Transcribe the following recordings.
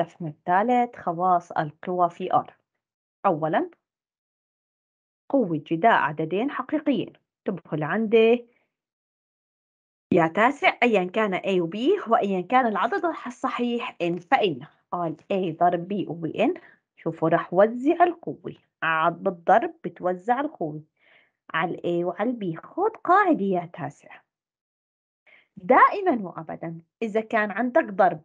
الهدف الثالث خواص القوى في R أولا قوة جداء عددين حقيقيين تبخل عندي يا تاسع أيا كان A و B وأيا كان العدد الصحيح N فإن قال A ضرب B و B N شوفوا راح وزع القوة بالضرب بتوزع القوة على A وعلى B خذ قاعدة يا تاسع دائما وأبدا إذا كان عندك ضرب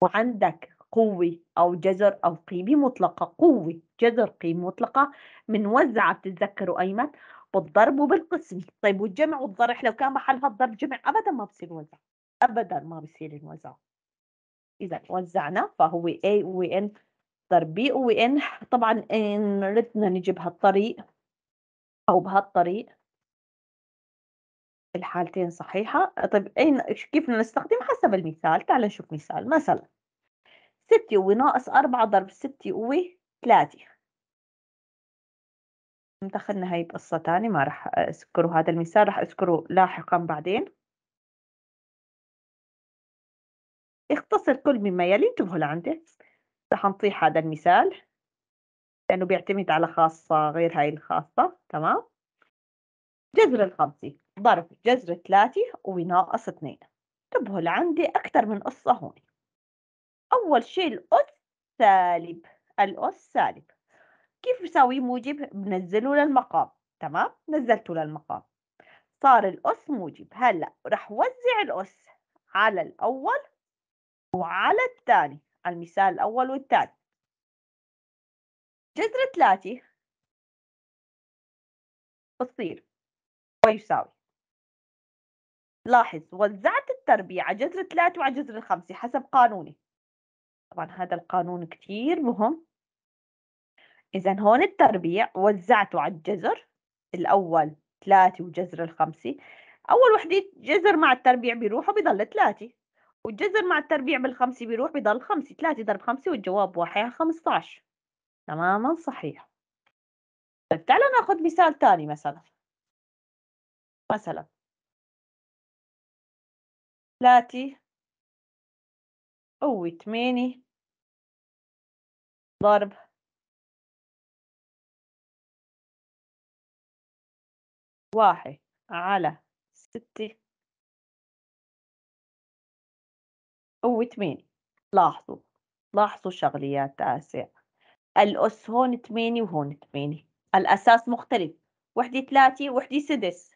وعندك قوة أو جذر أو قيمة مطلقة قوة جذر قيمة مطلقة من وزعة بتتذكروا أيمن بالضرب وبالقسم طيب والجمع والضرح لو كان محلها الضرب جمع أبدا ما بصير وزع أبدا ما بصير نوزع إذا وزعنا فهو A و N ضرب B و N طبعا إن ردنا نجي بهالطريق أو بهالطريق الحالتين صحيحة طيب أين كيف نستخدم حسب المثال تعال نشوف مثال مثلا ستة و ناقص أربعة ضرب ستة و ثلاثة دخلنا هاي بقصة تانية ما راح أذكره هذا المثال راح أذكره لاحقا بعدين اختصر كل مما يلي انتبهوا لعندي راح نطيح هذا المثال لأنه بيعتمد على خاصة غير هاي الخاصة تمام جذر الخمسي ضرب جذر ثلاثة وناقص اثنين انتبهوا لعندي أكثر من قصة هون أول شيء الأس سالب الأس سالب كيف بساوي موجب بنزله للمقام تمام نزلته للمقام صار الأس موجب هلا رح وزع الأس على الأول وعلى الثاني المثال الأول والثاني جذر ثلاثة بتصير ويساوي لاحظ وزعت التربية على جذر الثلاثة وعلى جذر الخمسة حسب قانوني طبعا هذا القانون كتير مهم إذا هون التربيع وزعته على الجذر الأول ثلاثة وجذر الخمسة أول وحدة جذر مع التربيع بيروح وبيضل ثلاثة والجذر مع التربيع بالخمسة بيروح بيضل خمسة ثلاثة ضرب خمسة والجواب واحد على خمستاش تماما صحيح طيب تعالوا ناخذ مثال ثاني مثلا مثلا ثلاثة قوة ثمانية ضرب واحد على ستة قوة ثمانية لاحظوا لاحظوا شغليات تاسع الأس هون ثمانية وهون ثمانية الأساس مختلف وحدة ثلاثة وحدة سدس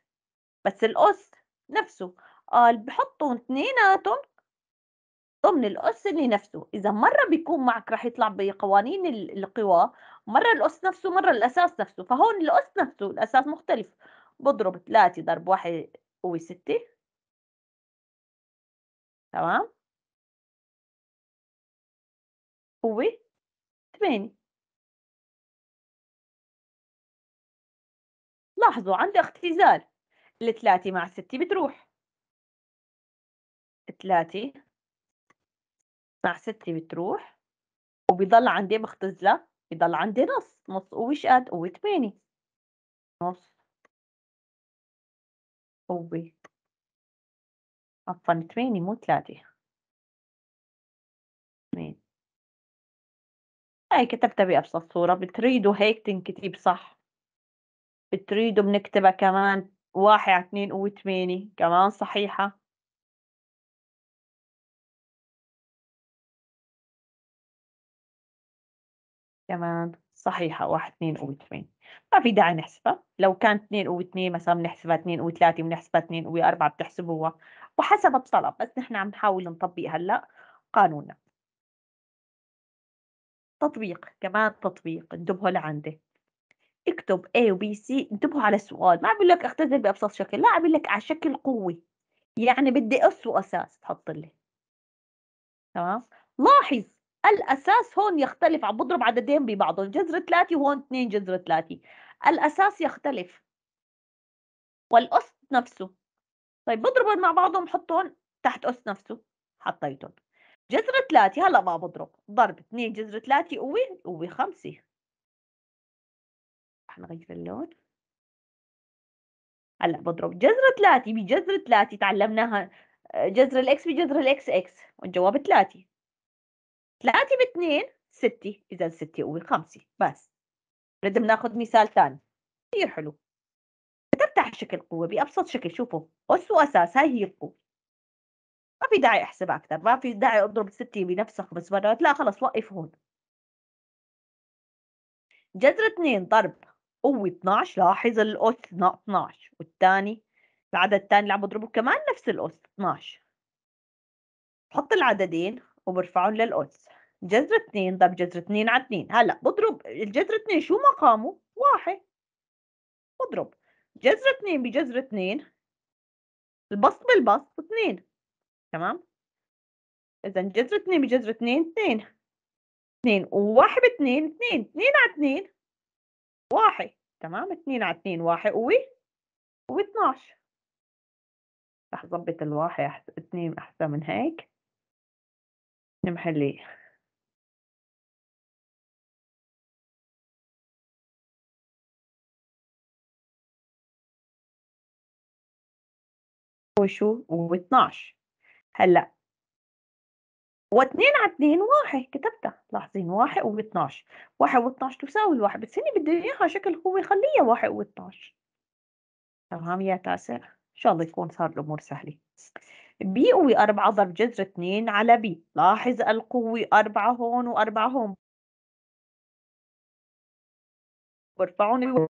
بس الأس نفسه قال بحطوا اثنيناتهم ضمن الأس اللي نفسه اذا مره بيكون معك رح يطلع بقوانين القوى مره الأس نفسه مره الاساس نفسه فهون الأس نفسه الاساس مختلف بضرب 3 ضرب 1 قوي 6 تمام قوي 8 لاحظوا عندي اختزال الثلاثة مع الستة بتروح ثلاثة مع ستة بتروح وبيضل عندي مختزله بيضل عندي نص نص قوة شقد قوة ثمانية نص قوة عفوا ثمانية مو ثلاثة ثمانية هاي كتبتها بأبسط صورة بتريدوا هيك تنكتب صح بتريدوا بنكتبها كمان واحد على اتنين قوة ثمانية كمان صحيحة كمان صحيحة واحد اثنين قوة اثنين ما في داعي نحسبها لو كان اثنين قوة اثنين مثلا بنحسبها اثنين قوة ثلاثة بنحسبها اثنين قوة أربعة بتحسبوها وحسب الطلب بس نحن عم نحاول نطبق هلا قانوننا تطبيق كمان تطبيق انتبهوا لعندي اكتب A و B C انتبهوا على السؤال ما بقول لك اختزل بأبسط شكل لا بقول لك على شكل قوي يعني بدي أس وأساس تحط لي تمام لاحظ الأساس هون يختلف عم بضرب عددين ببعضهم جذر ثلاثة وهون اثنين جذر ثلاثة الأساس يختلف والأس نفسه طيب بضربهم مع بعضهم بحطهم تحت أس نفسه حطيتهم جذر ثلاثة هلا ما بضرب ضرب اثنين جذر ثلاثة قوي قوي خمسة رح نغير اللون هلا بضرب جذر ثلاثة بجذر ثلاثة تعلمناها آه، جذر الاكس بجذر الاكس اكس والجواب ثلاثة ب باثنين ستة إذا ستة قوي خمسة بس بدنا ناخذ مثال ثاني كثير حلو بتفتح شكل قوة بأبسط شكل شوفوا أس وأساس هاي هي القوة ما في داعي أحسب أكثر ما في داعي أضرب ستة بنفسها خمس مرات لا خلص وقف هون جذر اثنين ضرب قوة 12 لاحظ الأس 12 والثاني العدد الثاني اللي عم بضربه كمان نفس الأس 12 حط العددين وبرفعهم للأس جذر اثنين طب جذر اثنين على اثنين هلا بضرب الجذر اثنين شو مقامه؟ واحد بضرب جذر اثنين بجذر اثنين البسط بالبسط اثنين تمام؟ إذا جذر اثنين بجذر اثنين اثنين اثنين وواحد باثنين اثنين اثنين على اثنين واحد تمام اثنين على اثنين واحد قوي 12 رح ظبط الواحد اثنين أحسن من هيك نمحليه وشو و12 هلا واثنين على اثنين واحد كتبتها لاحظين واحد و12 واحد و12 تساوي الواحد بس هني بده اياها شكل هو خليها واحد و12 تمام يا تاسع ان شاء الله يكون صار الامور سهله بي قوي 4 ضرب جذر 2 على بي لاحظ القوة 4 هون و4 هون وارفعوني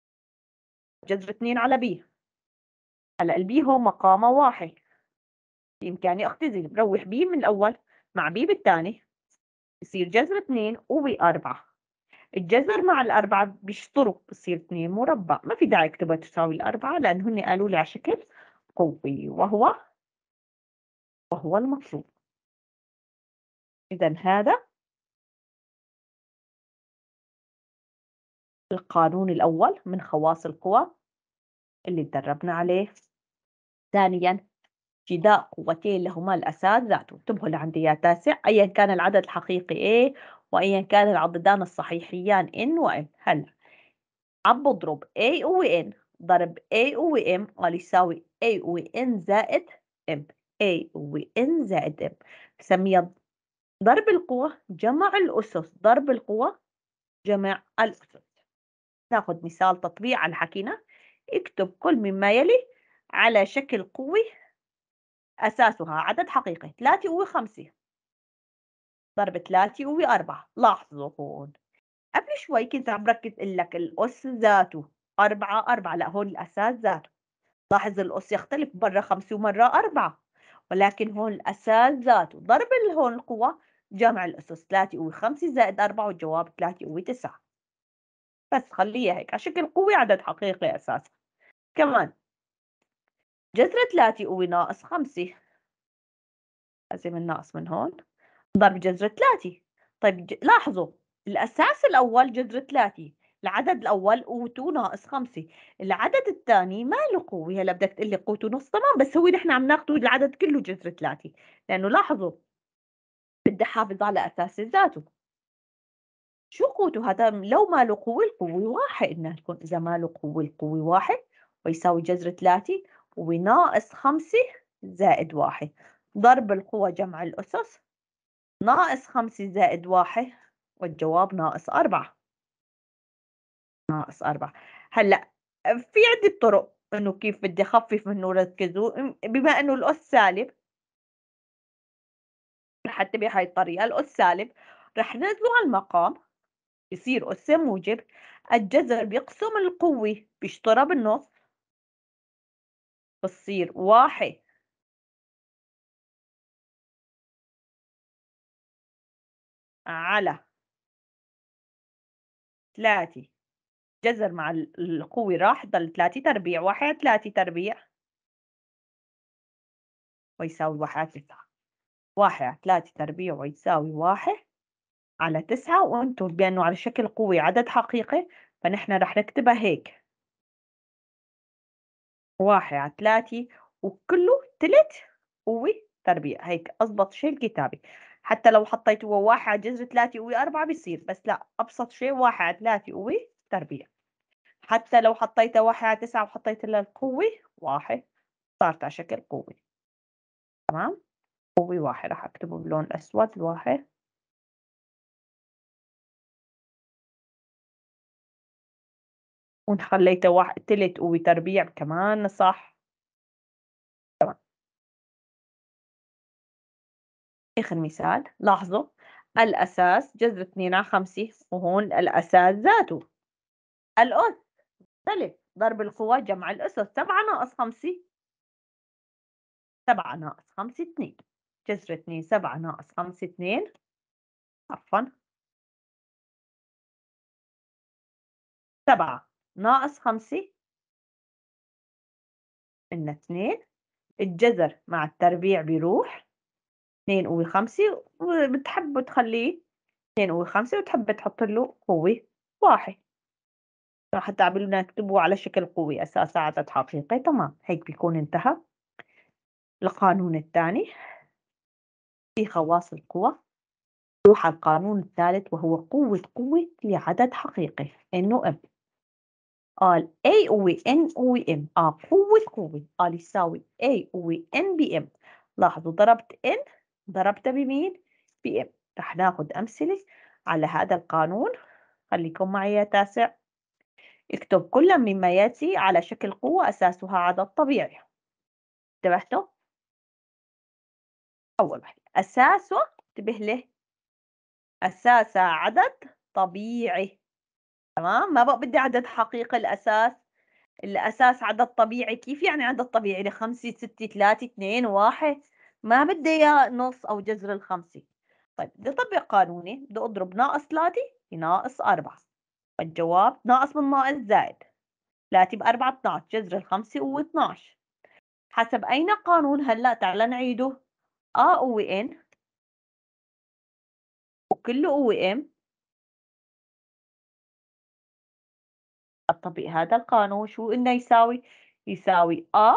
جذر 2 على بي هلا البي هو مقامه واحد بإمكاني أختزل بروح بي من الأول مع بي بالثاني بصير جذر اثنين اربعه الجذر مع الأربعة بيشطروا بصير اثنين مربع ما في داعي أكتبها تساوي الأربعة لأن هن قالوا لي على شكل قوي وهو وهو المطلوب إذا هذا القانون الأول من خواص القوى اللي تدربنا عليه ثانيا جداء قوتين لهما الأساس ذاته انتبهوا لعندي تاسع أيا كان العدد الحقيقي A وأيا كان العددان الصحيحيان N و هلا عم بضرب A و N ضرب A و M قال يساوي A و N زائد M A و N زائد M بسميها ضرب القوة جمع الأسس ضرب القوة جمع الأسس ناخذ مثال تطبيع على حكينا اكتب كل مما يلي على شكل قوي أساسها عدد حقيقي 3 قوي 5 ضرب 3 قوي 4 لاحظوا هون قبل شوي كنت عم ركز اقول لك الأس ذاته 4 4 لا هون الأساس ذاته لاحظ الأس يختلف مرة 5 ومرة 4 ولكن هون الأساس ذاته ضرب هون القوة جمع الأسس 3 قوي 5 زائد 4 والجواب 3 قوي 9 بس خليها هيك على شكل قوي عدد حقيقي أساسا كمان جذر 3 قوي ناقص 5 لازم الناقص من هون ضرب جذر 3 طيب ج... لاحظوا الأساس الأول جذر 3 العدد الأول قوته ناقص 5 العدد الثاني ما له قوة هلا بدك تقول لي قوته نص تمام بس هو نحن عم ناخذ العدد كله جذر 3 لأنه لاحظوا بدي حافظ على أساس ذاته شو قوته هذا لو ما له قوة القوة واحد قلنا لكم إذا ما له قوة القوة واحد ويساوي جذر 3 وناقص خمسة زائد واحد ضرب القوى جمع الأسس ناقص خمسة زائد واحد والجواب ناقص أربعة ناقص أربعة هلأ في عدة طرق إنه كيف بدي خفف منه ركزوا بما إنه الأس سالب حتى بهاي الطريقة الأس سالب رح ننزله على المقام يصير أس موجب الجذر بيقسم القوة بيشطرها بالنص بتصير واحد على ثلاثة جزر مع القوة راح ضل ثلاثة تربيع واحد ثلاثة تربيع ويساوي واحد تسعة واحد ثلاثة تربيع ويساوي واحد على تسعة وانتم بأنه على شكل قوي عدد حقيقي فنحن رح نكتبها هيك واحد على ثلاثة وكله ثلاث قوة تربية هيك أضبط شيء الكتابة حتى لو حطيت هو واحد على جذر ثلاثة قوة أربعة بيصير بس لا أبسط شيء واحد على ثلاثة قوة تربية حتى لو حطيتها واحد على تسعة وحطيت لها القوة واحد صارت على شكل قوة تمام قوة واحد راح أكتبه باللون الأسود واحد ونخليته واحد تلت وتربيع كمان صح تمام اخر مثال لاحظوا الأساس جذر 2 على 5 وهون الأساس ذاته الأس مختلف ضرب القوى جمع الأسس 7 ناقص 5 7 ناقص 5 2 جذر 2 7 ناقص 5 2 عفوا 7 ناقص خمسة قلنا اثنين الجذر مع التربيع بيروح اثنين قوة خمسة وبتحب تخليه اثنين قوة خمسة وتحب تحط له قوة واحد حتى عبالنا نكتبه على شكل قوة أساسا عدد حقيقي تمام هيك بيكون انتهى القانون الثاني في خواص القوى روح القانون الثالث وهو قوة قوة لعدد حقيقي إنه اب قال A و N و M آه قوة قوة قال يساوي A و N M لاحظوا ضربت N ضربتها بمين؟ M رح ناخد أمثلة على هذا القانون خليكم معي يا تاسع اكتب كل مما ياتي على شكل قوة أساسها عدد طبيعي انتبهتوا؟ أول واحدة أساسه انتبه له أساسها عدد طبيعي تمام ما بقى بدي عدد حقيقي الأساس الأساس عدد طبيعي كيف يعني عدد طبيعي لخمسة ستة ثلاثة اثنين واحد ما بدي إياه نص أو جذر الخمسة طيب بدي أطبق قانوني بدي أضرب ناقص ثلاثة ناقص أربعة طيب، الجواب ناقص من ناقص زائد ثلاثة بأربعة 12 جذر الخمسة هو 12 حسب أين قانون هلأ تعال نعيده أ و ان وكله و ام تطبيق هذا القانون شو إنه يساوي يساوي أ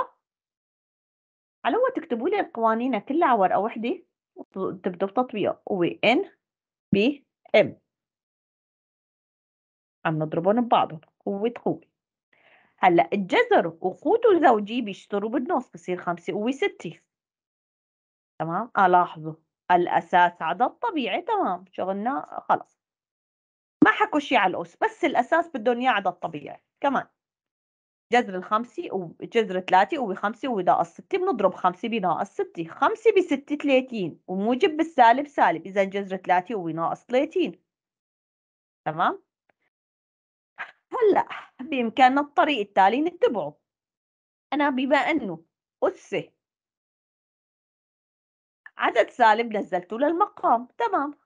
على هو تكتبوا لي القوانين كلها على ورقة وحدة وتبدأ بتطبيقها هو N B M عم نضربهم ببعضهم قوة قوة هلا الجزر وقوته الزوجي بيشتروا بالنص بصير خمسة قوة ستة تمام ألاحظوا آه، لاحظوا الأساس عدد طبيعي تمام شغلنا خلص حكوا شيء على الأس بس الأساس بدهم إياه عدد طبيعي كمان جذر الخمسة وجذر ثلاثة وخمسة وناقص ستة بنضرب خمسة بناقص ستة خمسة بستة ثلاثين وموجب بالسالب سالب إذا جذر ثلاثة وناقص ثلاثين تمام هلأ بإمكاننا الطريق التالي نتبعه أنا بما أنه أسه عدد سالب نزلته للمقام تمام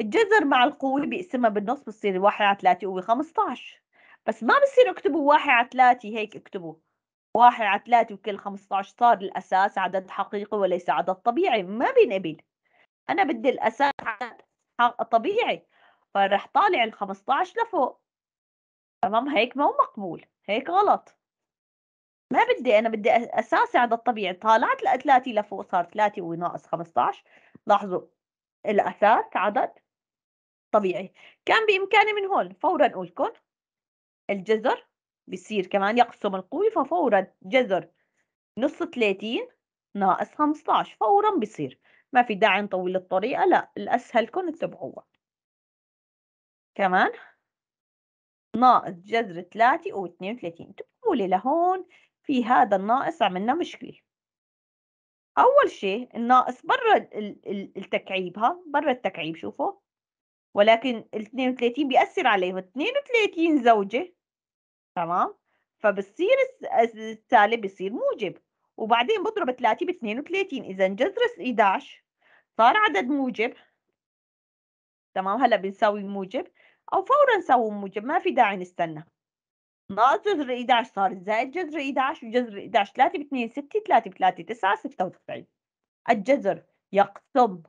الجذر مع القوة بيقسمها بالنص بصير واحد على ثلاثة قوة 15 بس ما بصير اكتبوا واحد على ثلاثة هيك اكتبوا واحد على ثلاثة وكل 15 صار الأساس عدد حقيقي وليس عدد طبيعي ما بينقبل أنا بدي الأساس عدد طبيعي فرح طالع ال 15 لفوق تمام هيك ما هو مقبول هيك غلط ما بدي انا بدي اساسي عدد طبيعي طالعت ل 30 لفوق صار 3 وناقص 15 لاحظوا الاساس عدد طبيعي كان بإمكاني من هون فورا أقولكم الجذر بيصير كمان يقسم القوي ففورا جذر نص 30 ناقص 15 فورا بيصير ما في داعي نطول الطريقة لا الأسهل الأسهلكم تتبعوها كمان ناقص جذر 3 و 32 تقولي لهون في هذا الناقص عملنا مشكلة أول شيء الناقص برا التكعيب ها برا التكعيب شوفوا ولكن ال 32 بيأثر عليهم 32 زوجة تمام فبصير السالب بصير موجب وبعدين بضرب 3 ب 32 اذا جذر 11 صار عدد موجب تمام هلا بنساوي موجب او فورا سووا موجب ما في داعي نستنى ناقص جذر 11 صار زائد جذر 11 وجذر 11 3 ب 2 6 3 ب 3 9 96 الجذر يقسم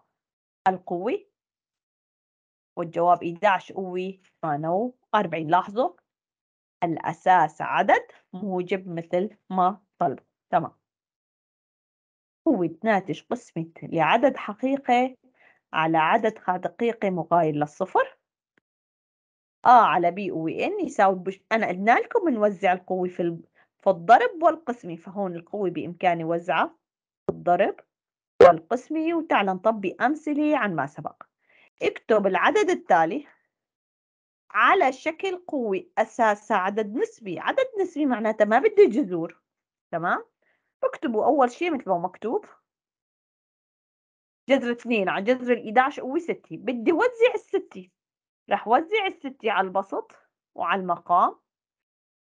القوة والجواب 11 قوي 48 لاحظوا الأساس عدد موجب مثل ما طلب تمام هو ناتج قسمة لعدد حقيقي على عدد حقيقي مغاير للصفر A على B و N يساوي بش... أنا قلنا لكم نوزع القوة في ال... في الضرب والقسمة فهون القوة بإمكاني وزعها في الضرب والقسمة وتعلم نطبق أمثلة عن ما سبق اكتب العدد التالي على شكل قوي أساسها عدد نسبي عدد نسبي معناته ما بده جذور تمام اكتبوا أول شيء مثل ما مكتوب جذر 2 على جذر ال 11 قوي 6 بدي وزع ال 6 رح وزع ال 6 على البسط وعلى المقام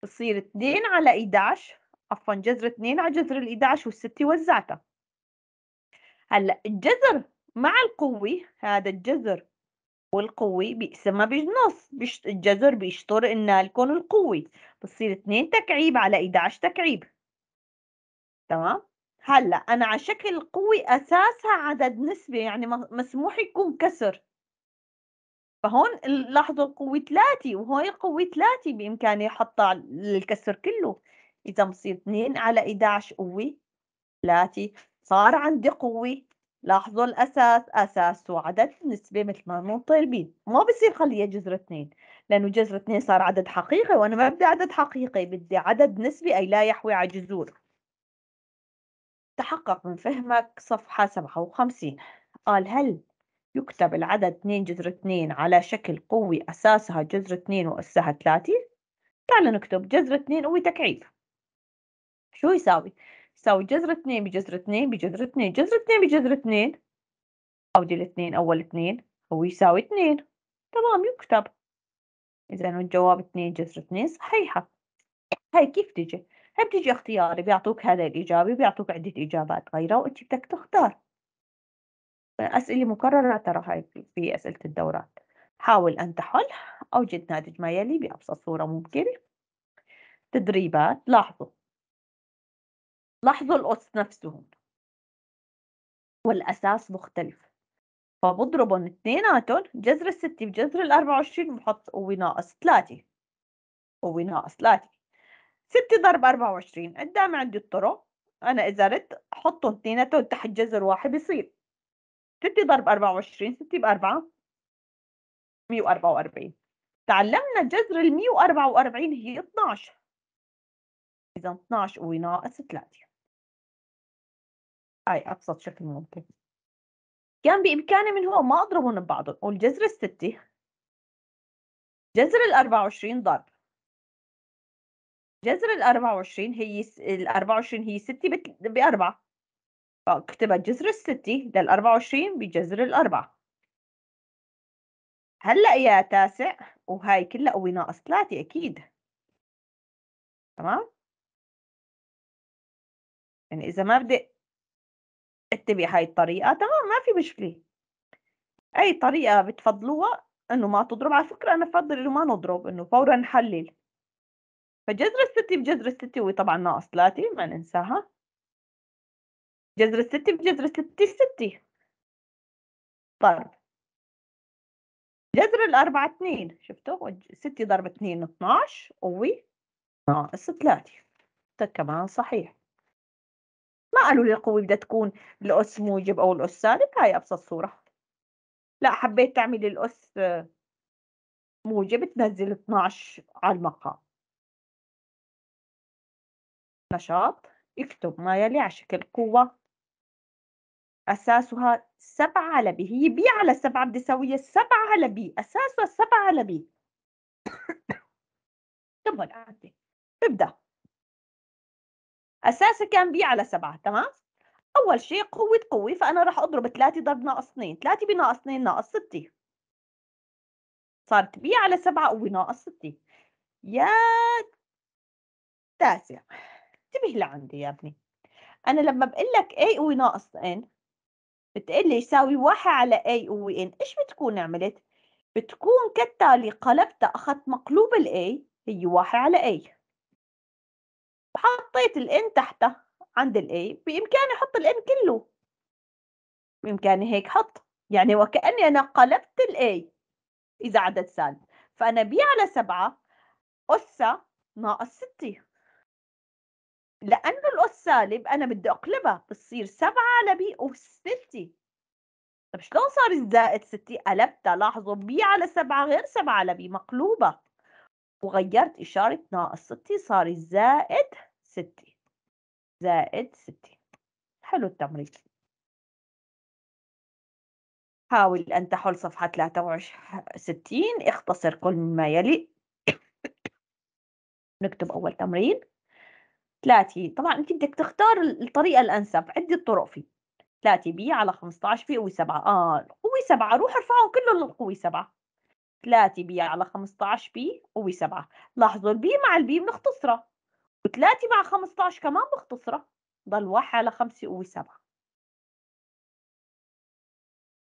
بصير 2 على 11 عفوا جذر 2 على جذر ال 11 وال 6 وزعتها هلا الجذر مع القوي هذا الجذر والقوي بيقسمها بالنص بيش الجذر بيشطر إنها الكون القوي بتصير 2 تكعيب على 11 تكعيب تمام هلا أنا على شكل القوي أساسها عدد نسبي يعني مسموح يكون كسر فهون لاحظوا القوة 3 وهون القوة 3 بإمكاني أحطها للكسر كله إذا بصير 2 على 11 قوة 3 صار عندي قوة لاحظوا الأساس أساس وعدد النسبة مثل ما مطالبين ما بصير خليه جذر اثنين لأنه جذر اثنين صار عدد حقيقي وأنا ما بدي عدد حقيقي بدي عدد نسبي أي لا يحوي على جذور تحقق من فهمك صفحة 57 قال هل يكتب العدد 2 جذر 2 على شكل قوي أساسها جذر 2 وأسها 3 تعال نكتب جذر 2 قوي تكعيب شو يساوي؟ يساوي جذر 2 بجذر 2 بجذر 2 جذر 2 بجذر 2 أو دي الاثنين أول اثنين هو يساوي اثنين تمام يكتب إذا الجواب اثنين جذر اثنين صحيحة هاي كيف تجي؟ هاي بتجي اختياري بيعطوك هذا الإجابة بيعطوك عدة إجابات غيرها وأنت بدك تختار أسئلة مكررة ترى هاي في أسئلة الدورات حاول أن تحل أوجد ناتج ما يلي بأبسط صورة ممكن تدريبات لاحظوا لاحظوا القدس نفسهم والأساس مختلف فبضربهم اثنيناتهم جذر الستة بجذر ال 24 بحط قوة ناقص ثلاثة قوة ناقص ثلاثة ستة ضرب 24 قدامي قدام عندي الطرق أنا إذا ردت حطهم اثنيناتهم تحت جذر واحد بصير ستة ضرب 24 6 ستة بأربعة 144 تعلمنا جذر ال 144 هي 12 إذا 12 قوة ناقص ثلاثة هاي ابسط شكل ممكن كان بامكاني من هو ما اضربهم ببعضهم قول جذر الستة جذر ال 24 ضرب جذر ال 24 هي ال 24 هي 6 ب 4 فاكتبها جذر الستي لل 24 بجذر ال 4 هلا يا تاسع وهي كلها قوي ناقص 3 اكيد تمام يعني اذا ما بدي اتبع هاي الطريقة تمام ما في مشكلة أي طريقة بتفضلوها إنه ما تضرب على فكرة أنا بفضل إنه ما نضرب إنه فورا نحلل فجذر الستة بجذر الستة وطبعا ناقص ثلاثة ما ننساها جذر الستة بجذر الستة الستة ضرب طيب. جذر الأربعة اثنين شفتوا ستة ضرب اثنين اثناش قوي ناقص ثلاثة كمان صحيح ما قالوا لي القوة بدها تكون الأس موجب أو الأس سالب هاي أبسط صورة لا حبيت تعمل الأس آه، موجب تنزل 12 على المقام نشاط اكتب ما يلي على شكل قوة أساسها سبعة على بي هي بي على سبعة بدي أسويها سبعة على بي أساسها سبعة على بي تبدأ أساسي كان بي على سبعة تمام؟ أول شيء قوة قوة فأنا راح أضرب 3 ضرب ناقص 2 3 بناقص 2 ناقص 6 صارت بي على 7 قوة ناقص 6 يا تاسع انتبه لعندي يا ابني أنا لما بقول لك اي قوة ناقص ان بتقول لي يساوي 1 على اي قوة ان إيش بتكون عملت؟ بتكون كالتالي قلبتها أخذت مقلوب الاي هي 1 على اي حطيت الان تحتها عند الاي بامكاني احط الان كله بامكاني هيك حط يعني وكاني انا قلبت الاي اذا عدد سالب فانا بي على سبعة اس ناقص ستة لانه الاس سالب انا بدي اقلبها بتصير سبعة على بي اس ستة طب شلون صار زائد ستة قلبتها لاحظوا بي على سبعة غير سبعة على بي مقلوبة وغيرت إشارة ناقص ستة صار زائد ستين زائد ستين حلو التمرين حاول أن تحل صفحة 63 اختصر كل ما يلي نكتب أول تمرين 30 طبعا أنت بدك تختار الطريقة الأنسب عدة طرق فيه 3 بي على 15 في قوي 7 آه قوي 7 روح ارفعهم كلهم للقوي 7 3 بي على 15 بي قوي 7 لاحظوا البي مع البي بنختصره و3 مع 15 كمان بختصرها ضل واحد على خمسة قوي سبعة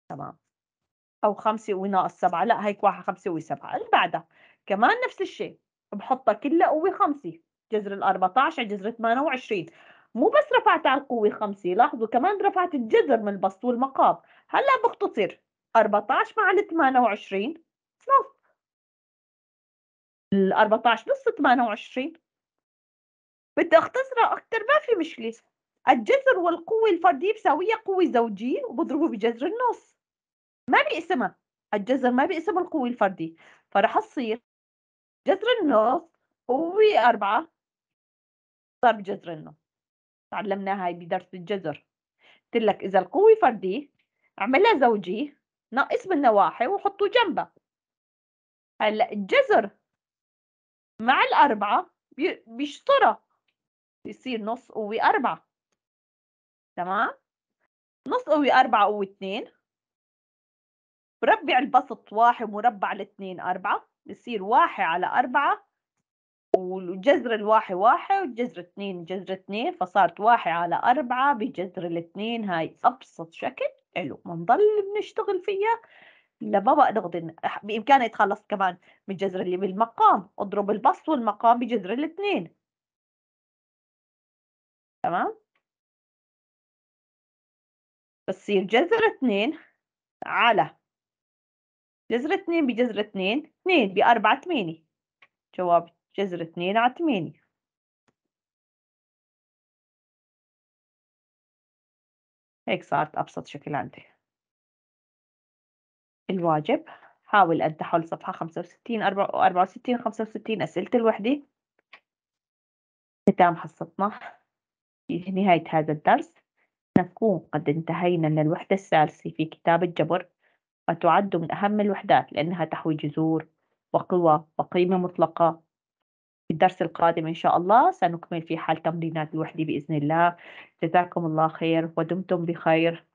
تمام أو خمسة قوي ناقص سبعة لا هيك واحد خمسة قوي سبعة اللي بعدها كمان نفس الشيء بحطها كلها قوة خمسة جذر ال 14 على جذر 28 مو بس رفعت على القوة 5 لاحظوا كمان رفعت الجذر من البسط والمقام هلا بختصر 14 مع ال 28 نص ال 14 نص 28 بدي أختصرها أكثر ما في مشكلة الجذر والقوة الفردية بساوية قوة زوجية وبضربه بجذر النص ما بيقسمها الجذر ما بيقسم القوة الفردية فرح تصير جذر النص قوة أربعة ضرب جذر النص تعلمناها هاي بدرس الجذر قلت لك إذا القوة فردية اعملها زوجية نقص بالنواحي وحطه جنبها هلا الجذر مع الأربعة بيشطرها يصير نص قوة أربعة تمام نص قوة أربعة قوة اتنين مربع البسط واحد مربع الاثنين أربعة بصير واحد على أربعة وجذر الواحد واحد وجذر اثنين جذر اثنين فصارت واحد على أربعة بجذر الاثنين هاي أبسط شكل حلو بنضل بنشتغل فيها لما بقى أقدر بإمكاني أتخلص كمان من الجذر اللي بالمقام أضرب البسط والمقام بجذر الاثنين تمام بتصير جذر اثنين على جذر اثنين بجذر اثنين اثنين بأربعة ثمانية جواب جذر اثنين على ثمانية هيك صارت أبسط شكل عندي الواجب حاول أنت حول صفحة 65 64 65 أسئلة الوحدة ختام حصتنا نهاية هذا الدرس نكون قد انتهينا من الوحدة الثالثة في كتاب الجبر وتعد من أهم الوحدات لأنها تحوي جذور وقوى وقيمة مطلقة في الدرس القادم إن شاء الله سنكمل في حال تمرينات الوحدة بإذن الله جزاكم الله خير ودمتم بخير